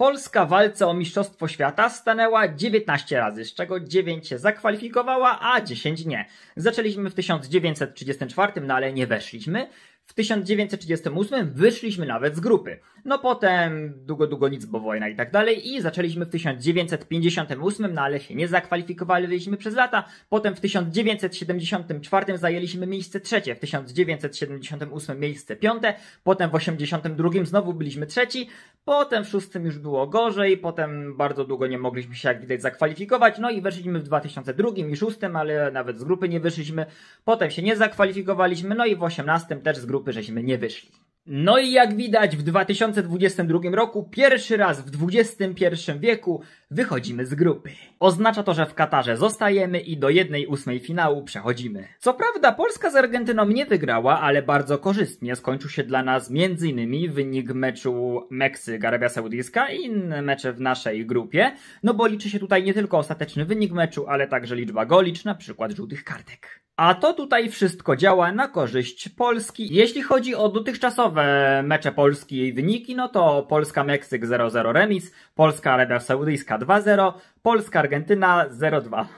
Polska w walce o Mistrzostwo Świata stanęła 19 razy, z czego 9 się zakwalifikowała, a 10 nie. Zaczęliśmy w 1934, no ale nie weszliśmy. W 1938 wyszliśmy nawet z grupy. No potem długo, długo nic, bo wojna i tak dalej. I zaczęliśmy w 1958, no ale się nie zakwalifikowaliśmy przez lata. Potem w 1974 zajęliśmy miejsce trzecie, w 1978 miejsce piąte, potem w 1982 znowu byliśmy trzeci, potem w szóstym już było gorzej, potem bardzo długo nie mogliśmy się jak widać zakwalifikować, no i weszliśmy w 2002 i 2006, ale nawet z grupy nie wyszliśmy. Potem się nie zakwalifikowaliśmy, no i w 18 też z grupy grupy żeśmy nie wyszli. No i jak widać w 2022 roku, pierwszy raz w XXI wieku wychodzimy z grupy. Oznacza to, że w Katarze zostajemy i do jednej 8 finału przechodzimy. Co prawda Polska z Argentyną nie wygrała, ale bardzo korzystnie skończył się dla nas m.in. wynik meczu Meksyk, Arabia Saudyjska i inne mecze w naszej grupie, no bo liczy się tutaj nie tylko ostateczny wynik meczu, ale także liczba goli, czy na przykład żółtych kartek. A to tutaj wszystko działa na korzyść Polski. Jeśli chodzi o dotychczasowe mecze Polski i wyniki, no to Polska-Meksyk 0-0 remis, Polska-Arabia Saudyjska 2-0, Polska-Argentyna 0-2.